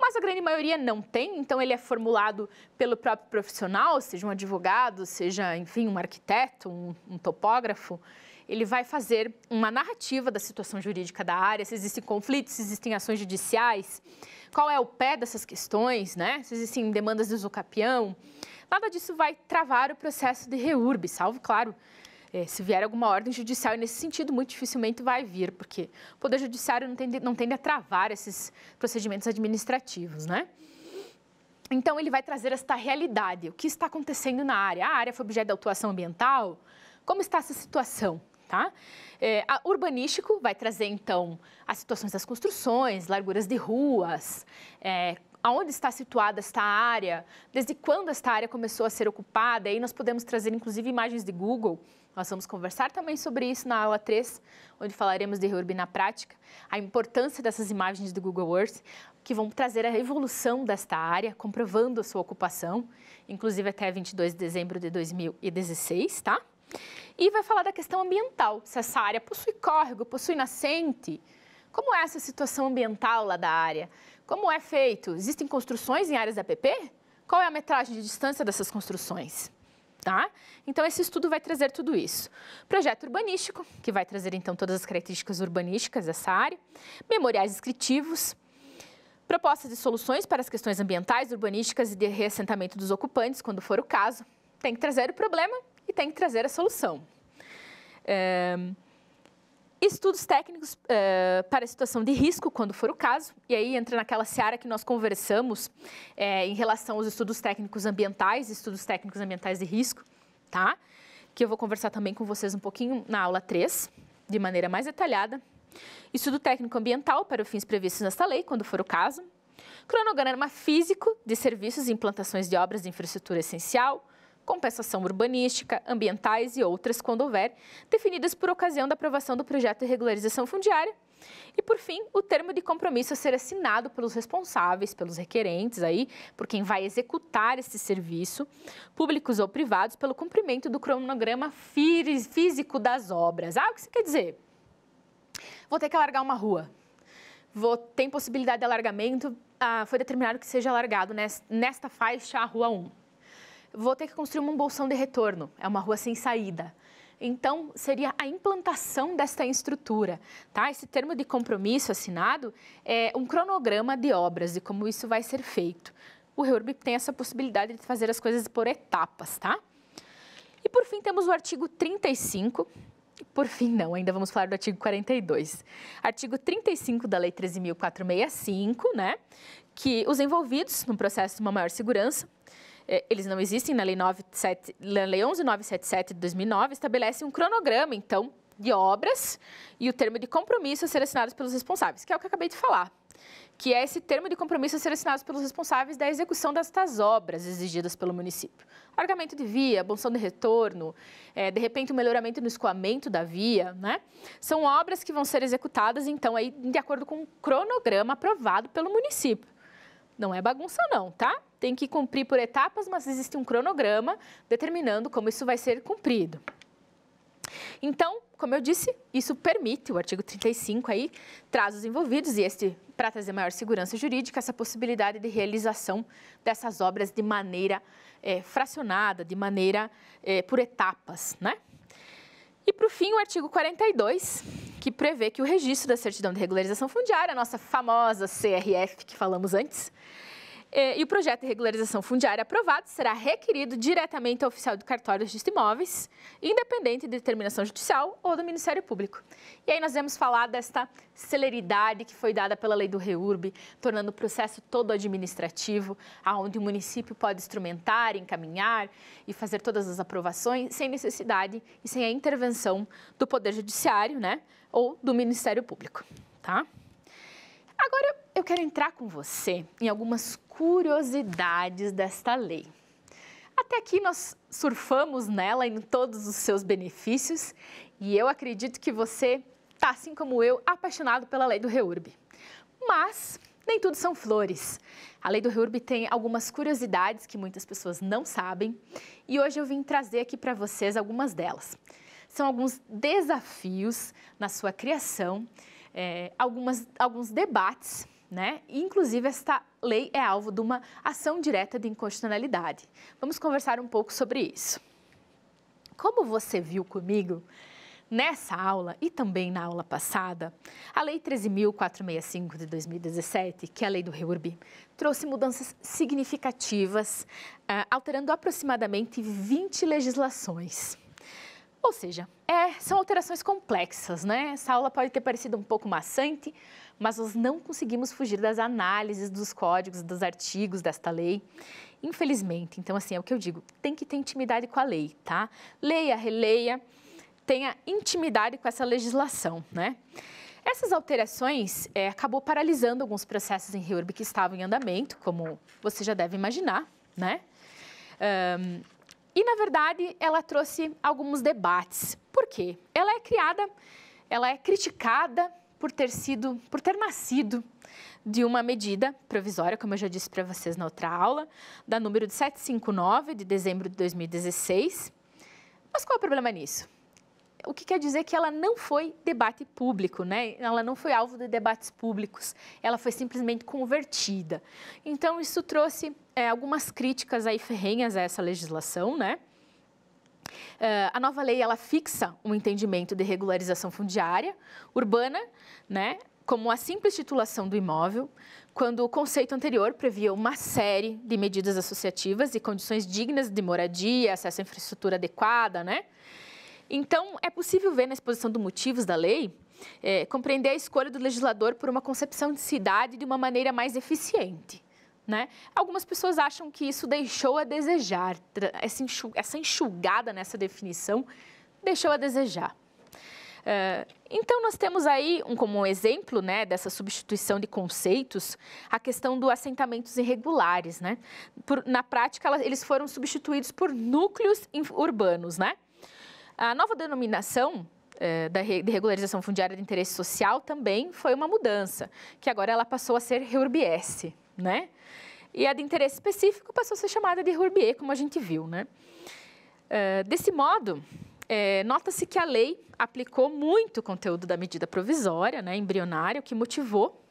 mas a grande maioria não tem, então ele é formulado pelo próprio profissional, seja um advogado, seja, enfim, um arquiteto, um, um topógrafo. Ele vai fazer uma narrativa da situação jurídica da área, se existem conflitos, se existem ações judiciais, qual é o pé dessas questões, né? se existem demandas de usucapião. Nada disso vai travar o processo de reurb, salvo, claro, é, se vier alguma ordem judicial, e nesse sentido, muito dificilmente vai vir, porque o Poder Judiciário não tende, não tende a travar esses procedimentos administrativos, né? Então, ele vai trazer esta realidade, o que está acontecendo na área. A área foi objeto de autuação ambiental? Como está essa situação? Tá? É, urbanístico vai trazer, então, as situações das construções, larguras de ruas, é, aonde está situada esta área, desde quando esta área começou a ser ocupada, e aí nós podemos trazer inclusive imagens de Google. Nós vamos conversar também sobre isso na aula 3, onde falaremos de reurb na prática, a importância dessas imagens do Google Earth, que vão trazer a evolução desta área, comprovando a sua ocupação, inclusive até 22 de dezembro de 2016, tá? E vai falar da questão ambiental, se essa área possui córrego, possui nascente, como é essa situação ambiental lá da área? Como é feito? Existem construções em áreas da PP? Qual é a metragem de distância dessas construções? Tá? Então, esse estudo vai trazer tudo isso. Projeto urbanístico, que vai trazer, então, todas as características urbanísticas dessa área. Memoriais descritivos. Propostas de soluções para as questões ambientais, urbanísticas e de reassentamento dos ocupantes, quando for o caso. Tem que trazer o problema e tem que trazer a solução. É... Estudos técnicos uh, para situação de risco, quando for o caso, e aí entra naquela seara que nós conversamos é, em relação aos estudos técnicos ambientais, estudos técnicos ambientais de risco, tá? Que eu vou conversar também com vocês um pouquinho na aula 3, de maneira mais detalhada. Estudo técnico ambiental para fins previstos nesta lei, quando for o caso. Cronograma físico de serviços e implantações de obras de infraestrutura essencial compensação urbanística, ambientais e outras, quando houver, definidas por ocasião da aprovação do projeto de regularização fundiária. E por fim, o termo de compromisso a ser assinado pelos responsáveis, pelos requerentes aí, por quem vai executar esse serviço, públicos ou privados, pelo cumprimento do cronograma físico das obras. Ah, o que você quer dizer? Vou ter que alargar uma rua. Vou, tem possibilidade de alargamento, ah, foi determinado que seja alargado nesta faixa a rua 1 vou ter que construir uma bolsão de retorno, é uma rua sem saída. Então, seria a implantação desta estrutura, tá? Esse termo de compromisso assinado é um cronograma de obras, e como isso vai ser feito. O REURB tem essa possibilidade de fazer as coisas por etapas, tá? E, por fim, temos o artigo 35, por fim, não, ainda vamos falar do artigo 42. Artigo 35 da Lei 13.465, né? Que os envolvidos no processo de uma maior segurança é, eles não existem na Lei, 97, Lei 11977 de 2009, estabelece um cronograma, então, de obras e o termo de compromisso a ser assinado pelos responsáveis, que é o que eu acabei de falar, que é esse termo de compromisso a ser assinado pelos responsáveis da execução destas obras exigidas pelo município. Largamento de via, bonção de retorno, é, de repente um melhoramento no escoamento da via, né? São obras que vão ser executadas, então, aí, de acordo com um cronograma aprovado pelo município. Não é bagunça não, tá? Tem que cumprir por etapas, mas existe um cronograma determinando como isso vai ser cumprido. Então, como eu disse, isso permite, o artigo 35 aí traz os envolvidos e este, para trazer maior segurança jurídica, essa possibilidade de realização dessas obras de maneira é, fracionada, de maneira é, por etapas, né? E por fim, o artigo 42, que prevê que o registro da certidão de regularização fundiária, a nossa famosa CRF que falamos antes, é, e o projeto de regularização fundiária aprovado será requerido diretamente ao oficial do cartório de imóveis, independente de determinação judicial ou do Ministério Público. E aí nós vamos falar desta celeridade que foi dada pela lei do REURB, tornando o processo todo administrativo, aonde o município pode instrumentar, encaminhar e fazer todas as aprovações sem necessidade e sem a intervenção do Poder Judiciário, né, ou do Ministério Público, tá? Agora eu quero entrar com você em algumas curiosidades desta lei. Até aqui nós surfamos nela em todos os seus benefícios e eu acredito que você está, assim como eu, apaixonado pela lei do REURB. Mas nem tudo são flores. A lei do REURB tem algumas curiosidades que muitas pessoas não sabem e hoje eu vim trazer aqui para vocês algumas delas. São alguns desafios na sua criação, é, algumas, alguns debates né? Inclusive, esta lei é alvo de uma ação direta de inconstitucionalidade. Vamos conversar um pouco sobre isso. Como você viu comigo, Nessa aula e também na aula passada, a Lei 13.465 de 2017, que é a Lei do REURB, trouxe mudanças significativas, ah, alterando aproximadamente 20 legislações. Ou seja, é, são alterações complexas, né? Essa aula pode ter parecido um pouco maçante, mas nós não conseguimos fugir das análises dos códigos, dos artigos desta lei. Infelizmente, então assim, é o que eu digo, tem que ter intimidade com a lei, tá? Leia, releia, tenha intimidade com essa legislação, né? Essas alterações é, acabou paralisando alguns processos em REURB que estavam em andamento, como você já deve imaginar, né? Um, e, na verdade, ela trouxe alguns debates. Por quê? Ela é criada, ela é criticada por ter sido, por ter nascido de uma medida provisória, como eu já disse para vocês na outra aula, da número de 759 de dezembro de 2016. Mas qual é o problema nisso? o que quer dizer que ela não foi debate público, né? Ela não foi alvo de debates públicos, ela foi simplesmente convertida. Então, isso trouxe é, algumas críticas aí ferrenhas a essa legislação, né? Uh, a nova lei ela fixa um entendimento de regularização fundiária urbana, né, como a simples titulação do imóvel, quando o conceito anterior previa uma série de medidas associativas e condições dignas de moradia, acesso à infraestrutura adequada, né? Então, é possível ver na exposição dos motivos da lei é, compreender a escolha do legislador por uma concepção de cidade de uma maneira mais eficiente. Né? Algumas pessoas acham que isso deixou a desejar, essa enxugada nessa definição deixou a desejar. É, então, nós temos aí, um, como exemplo né, dessa substituição de conceitos, a questão dos assentamentos irregulares. Né? Por, na prática, eles foram substituídos por núcleos urbanos. Né? A nova denominação é, da, de regularização fundiária de interesse social também foi uma mudança, que agora ela passou a ser RURBS, né? E a de interesse específico passou a ser chamada de RURBE, como a gente viu, né? É, desse modo, é, nota-se que a lei aplicou muito o conteúdo da medida provisória, né, embrionária, o que motivou,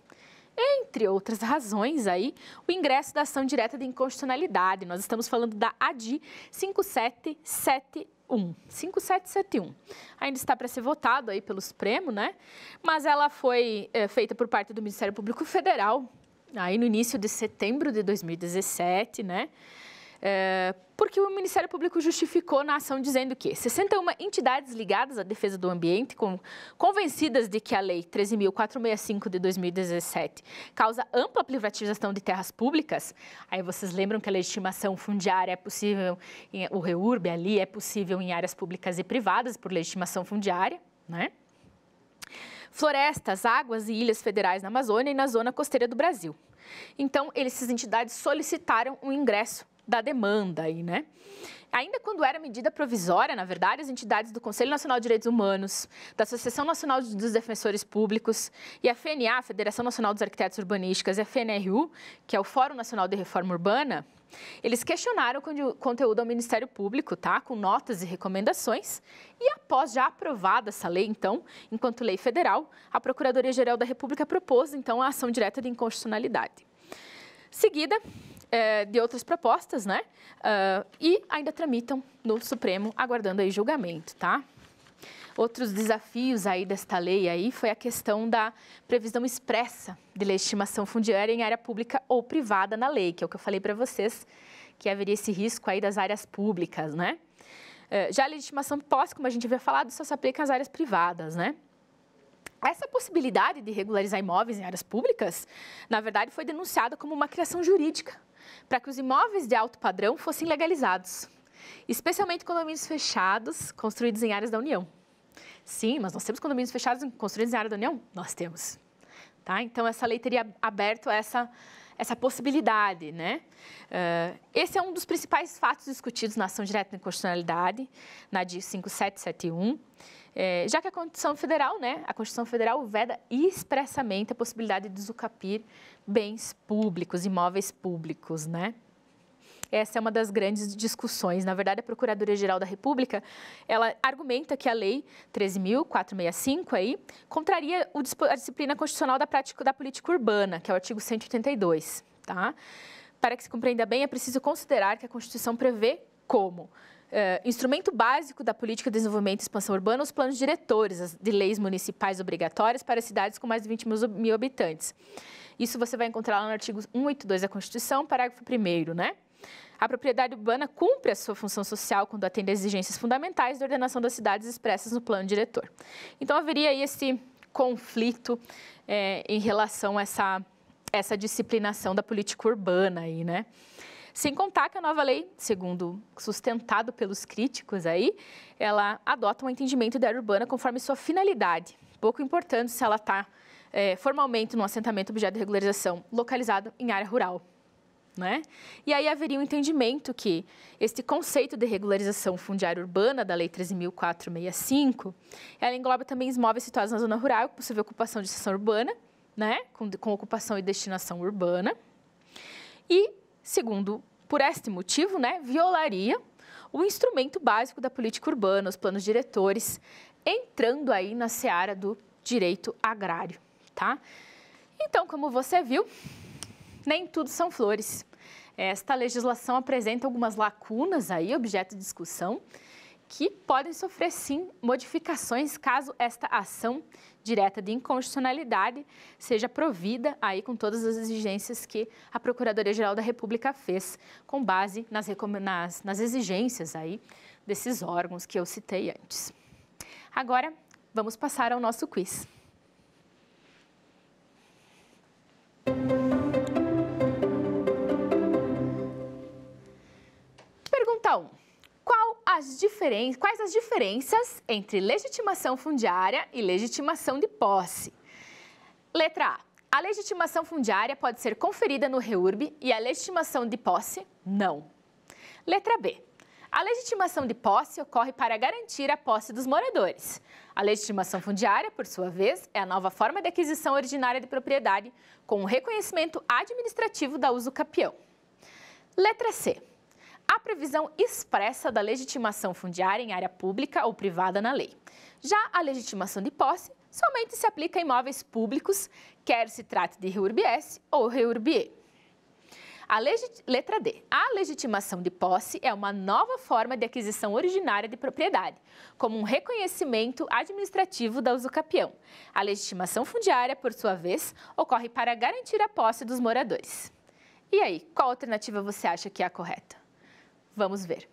entre outras razões aí, o ingresso da ação direta de inconstitucionalidade. Nós estamos falando da ADI 577 1, 5771. Ainda está para ser votado aí pelo Supremo, né? Mas ela foi é, feita por parte do Ministério Público Federal, aí no início de setembro de 2017, né? É, porque o Ministério Público justificou na ação dizendo que 61 entidades ligadas à defesa do ambiente, convencidas de que a Lei 13.465 de 2017 causa ampla privatização de terras públicas, aí vocês lembram que a legitimação fundiária é possível, em, o REURB ali é possível em áreas públicas e privadas por legitimação fundiária, né? Florestas, águas e ilhas federais na Amazônia e na zona costeira do Brasil. Então, essas entidades solicitaram um ingresso da demanda aí, né? Ainda quando era medida provisória, na verdade, as entidades do Conselho Nacional de Direitos Humanos, da Associação Nacional dos Defensores Públicos e a FNA, a Federação Nacional dos Arquitetos Urbanísticas, e a FNRU, que é o Fórum Nacional de Reforma Urbana, eles questionaram o conteúdo ao Ministério Público, tá? Com notas e recomendações. E após já aprovada essa lei, então, enquanto lei federal, a Procuradoria-Geral da República propôs, então, a ação direta de inconstitucionalidade seguida é, de outras propostas, né? Uh, e ainda tramitam no Supremo, aguardando aí julgamento, tá? Outros desafios aí desta lei aí foi a questão da previsão expressa de legitimação fundiária em área pública ou privada na lei, que é o que eu falei para vocês, que haveria esse risco aí das áreas públicas, né? É, já a legitimação pós, como a gente havia falado, só se aplica às áreas privadas, né? Essa possibilidade de regularizar imóveis em áreas públicas, na verdade, foi denunciada como uma criação jurídica para que os imóveis de alto padrão fossem legalizados, especialmente condomínios fechados construídos em áreas da União. Sim, mas nós temos condomínios fechados construídos em área da União? Nós temos. Tá? Então, essa lei teria aberto essa, essa possibilidade. Né? Uh, esse é um dos principais fatos discutidos na ação direta de constitucionalidade, na de 5771. É, já que a Constituição Federal, né, a Constituição Federal veda expressamente a possibilidade de desucapir bens públicos, imóveis públicos, né? Essa é uma das grandes discussões. Na verdade, a Procuradoria-Geral da República, ela argumenta que a Lei 13.465 aí contraria a disciplina constitucional da prática da política urbana, que é o artigo 182, tá? Para que se compreenda bem, é preciso considerar que a Constituição prevê como Uh, instrumento básico da política de desenvolvimento e expansão urbana, os planos diretores de leis municipais obrigatórias para cidades com mais de 20 mil habitantes. Isso você vai encontrar lá no artigo 182 da Constituição, parágrafo 1, né? A propriedade urbana cumpre a sua função social quando atende às exigências fundamentais da ordenação das cidades expressas no plano diretor. Então, haveria aí esse conflito é, em relação a essa, essa disciplinação da política urbana aí, né? Sem contar que a nova lei, segundo sustentado pelos críticos aí, ela adota um entendimento da área urbana conforme sua finalidade. Pouco importante se ela está é, formalmente num assentamento objeto de regularização localizado em área rural. Né? E aí haveria um entendimento que este conceito de regularização fundiária urbana da Lei 13.465, ela engloba também os móveis situados na zona rural, com possível ocupação de estação urbana, né? com, com ocupação e destinação urbana. E, segundo por este motivo, né, violaria o instrumento básico da política urbana, os planos diretores, entrando aí na seara do direito agrário, tá? Então, como você viu, nem tudo são flores. Esta legislação apresenta algumas lacunas aí, objeto de discussão, que podem sofrer sim modificações caso esta ação direta de inconstitucionalidade seja provida aí com todas as exigências que a Procuradoria-Geral da República fez, com base nas, nas, nas exigências aí desses órgãos que eu citei antes. Agora, vamos passar ao nosso quiz. Pergunta 1 as diferen... quais as diferenças entre legitimação fundiária e legitimação de posse. Letra A. A legitimação fundiária pode ser conferida no REURB e a legitimação de posse, não. Letra B. A legitimação de posse ocorre para garantir a posse dos moradores. A legitimação fundiária, por sua vez, é a nova forma de aquisição ordinária de propriedade com o reconhecimento administrativo da uso capião. Letra C a previsão expressa da legitimação fundiária em área pública ou privada na lei. Já a legitimação de posse somente se aplica a imóveis públicos, quer se trate de reurbies ou reurbier. A letra D. A legitimação de posse é uma nova forma de aquisição originária de propriedade, como um reconhecimento administrativo da usucapião. A legitimação fundiária, por sua vez, ocorre para garantir a posse dos moradores. E aí, qual alternativa você acha que é a correta? Vamos ver.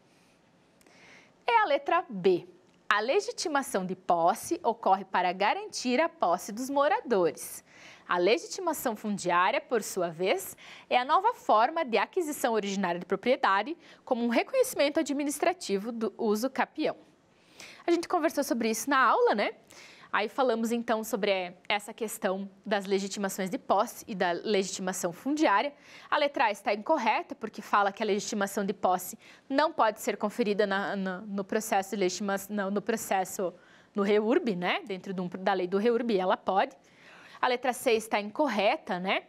É a letra B. A legitimação de posse ocorre para garantir a posse dos moradores. A legitimação fundiária, por sua vez, é a nova forma de aquisição originária de propriedade, como um reconhecimento administrativo do uso capião. A gente conversou sobre isso na aula, né? Aí falamos então sobre é, essa questão das legitimações de posse e da legitimação fundiária. A letra A está incorreta, porque fala que a legitimação de posse não pode ser conferida na, na, no processo de legitimação, no processo no REURB, né? Dentro da lei do REURB, ela pode. A letra C está incorreta, né?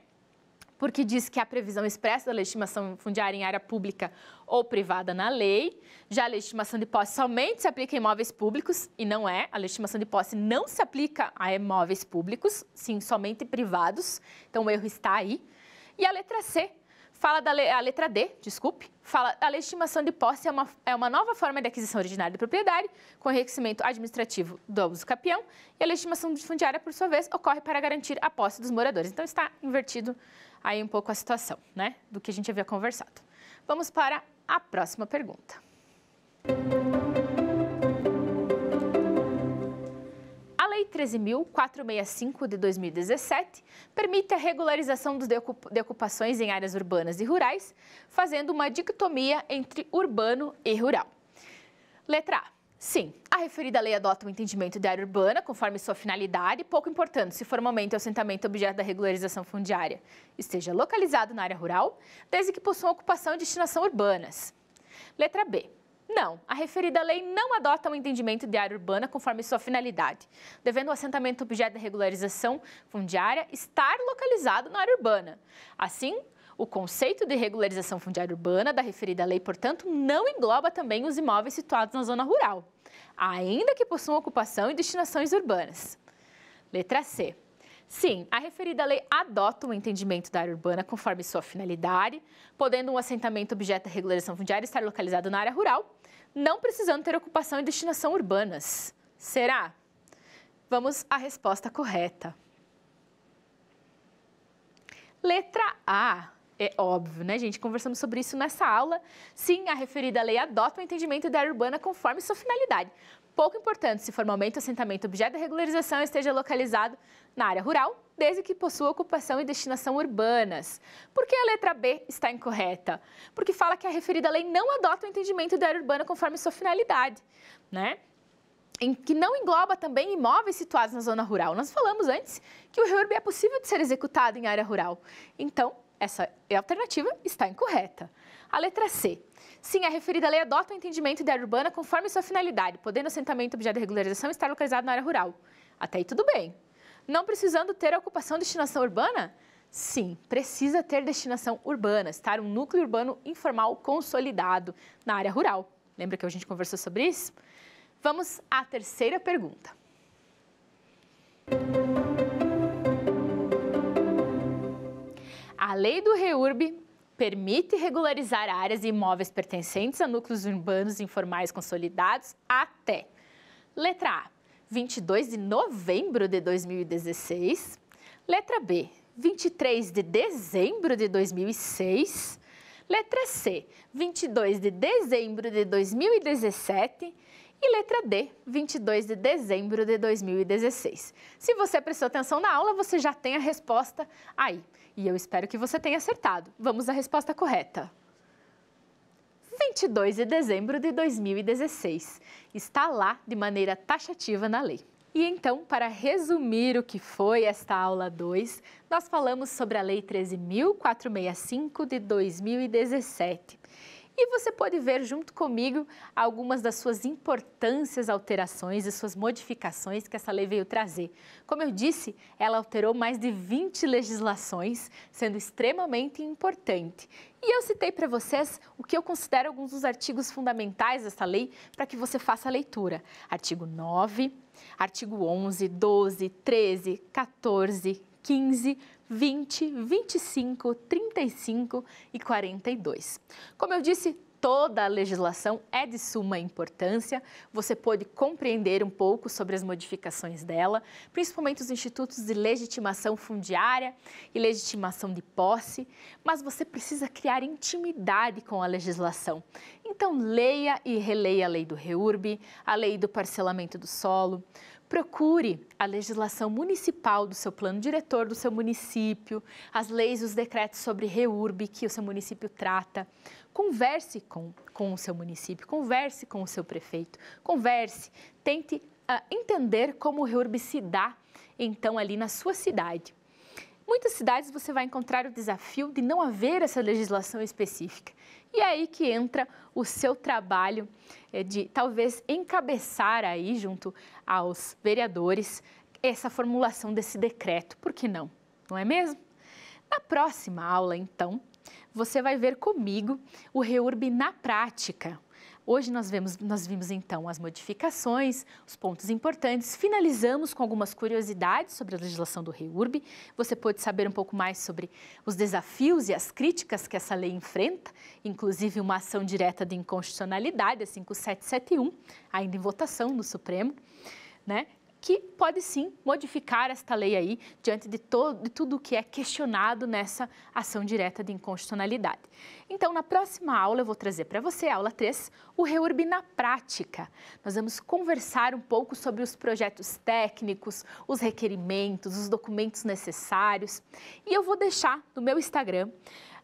porque diz que a previsão expressa da legitimação fundiária em área pública ou privada na lei. Já a legitimação de posse somente se aplica a imóveis públicos, e não é. A legitimação de posse não se aplica a imóveis públicos, sim, somente privados. Então o erro está aí. E a letra C fala da le... a letra D, desculpe, fala a legitimação de posse é uma, é uma nova forma de aquisição originária de propriedade, com enriquecimento administrativo do uso capião, e a legitimação fundiária, por sua vez, ocorre para garantir a posse dos moradores. Então está invertido aí um pouco a situação, né, do que a gente havia conversado. Vamos para a próxima pergunta. A Lei 13.465 de 2017 permite a regularização dos de ocupações em áreas urbanas e rurais, fazendo uma dicotomia entre urbano e rural. Letra A. Sim, a referida lei adota o um entendimento de área urbana conforme sua finalidade, pouco importando se formalmente o assentamento objeto da regularização fundiária esteja localizado na área rural, desde que possua ocupação e destinação urbanas. Letra B. Não, a referida lei não adota o um entendimento de área urbana conforme sua finalidade, devendo o assentamento objeto da regularização fundiária estar localizado na área urbana. Assim, o conceito de regularização fundiária urbana da referida lei, portanto, não engloba também os imóveis situados na zona rural, ainda que possuam ocupação e destinações urbanas. Letra C. Sim, a referida lei adota o entendimento da área urbana conforme sua finalidade, podendo um assentamento objeto da regularização fundiária estar localizado na área rural, não precisando ter ocupação e destinação urbanas. Será? Vamos à resposta correta. Letra A. É óbvio, né, gente? Conversamos sobre isso nessa aula. Sim, a referida lei adota o entendimento da área urbana conforme sua finalidade. Pouco importante se formalmente o assentamento objeto da regularização esteja localizado na área rural, desde que possua ocupação e destinação urbanas. Por que a letra B está incorreta? Porque fala que a referida lei não adota o entendimento da área urbana conforme sua finalidade, né? Em que não engloba também imóveis situados na zona rural. Nós falamos antes que o REURB é possível de ser executado em área rural. Então, essa alternativa está incorreta. A letra C. Sim, a é referida lei adota o entendimento da área urbana conforme sua finalidade, podendo o assentamento objeto de regularização estar localizado na área rural. Até aí tudo bem. Não precisando ter a ocupação de destinação urbana? Sim, precisa ter destinação urbana, estar um núcleo urbano informal consolidado na área rural. Lembra que a gente conversou sobre isso? Vamos à terceira pergunta. Música A lei do REURB permite regularizar áreas e imóveis pertencentes a núcleos urbanos informais consolidados até letra A, 22 de novembro de 2016, letra B, 23 de dezembro de 2006, letra C, 22 de dezembro de 2017 e letra D, 22 de dezembro de 2016. Se você prestou atenção na aula, você já tem a resposta aí. E eu espero que você tenha acertado. Vamos à resposta correta. 22 de dezembro de 2016. Está lá de maneira taxativa na lei. E então, para resumir o que foi esta aula 2, nós falamos sobre a Lei 13.465 de 2017, e você pode ver junto comigo algumas das suas importâncias, alterações e suas modificações que essa lei veio trazer. Como eu disse, ela alterou mais de 20 legislações, sendo extremamente importante. E eu citei para vocês o que eu considero alguns dos artigos fundamentais dessa lei para que você faça a leitura. Artigo 9, artigo 11, 12, 13, 14, 15, 20, 25, 35 e 42. Como eu disse, toda a legislação é de suma importância. Você pode compreender um pouco sobre as modificações dela, principalmente os institutos de legitimação fundiária e legitimação de posse, mas você precisa criar intimidade com a legislação. Então leia e releia a lei do REURB, a lei do parcelamento do solo, Procure a legislação municipal do seu plano diretor do seu município, as leis os decretos sobre reurb que o seu município trata. Converse com, com o seu município, converse com o seu prefeito, converse, tente uh, entender como o reurb se dá, então, ali na sua cidade. Muitas cidades você vai encontrar o desafio de não haver essa legislação específica. E é aí que entra o seu trabalho eh, de talvez encabeçar aí junto aos vereadores essa formulação desse decreto. Por que não? Não é mesmo? Na próxima aula, então, você vai ver comigo o REURB na prática. Hoje nós, vemos, nós vimos então as modificações, os pontos importantes, finalizamos com algumas curiosidades sobre a legislação do REURB. Você pode saber um pouco mais sobre os desafios e as críticas que essa lei enfrenta, inclusive uma ação direta de inconstitucionalidade, a 5771, ainda em votação no Supremo. Né? que pode sim modificar esta lei aí diante de, todo, de tudo o que é questionado nessa ação direta de inconstitucionalidade. Então, na próxima aula, eu vou trazer para você, aula 3, o REURB na prática. Nós vamos conversar um pouco sobre os projetos técnicos, os requerimentos, os documentos necessários. E eu vou deixar no meu Instagram,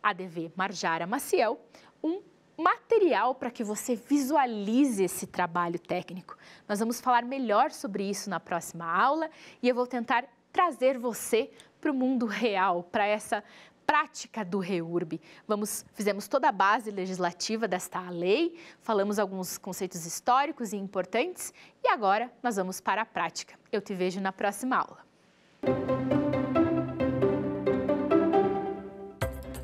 ADV Marjara Maciel, um material para que você visualize esse trabalho técnico. Nós vamos falar melhor sobre isso na próxima aula e eu vou tentar trazer você para o mundo real, para essa prática do REURB. Vamos, fizemos toda a base legislativa desta lei, falamos alguns conceitos históricos e importantes e agora nós vamos para a prática. Eu te vejo na próxima aula.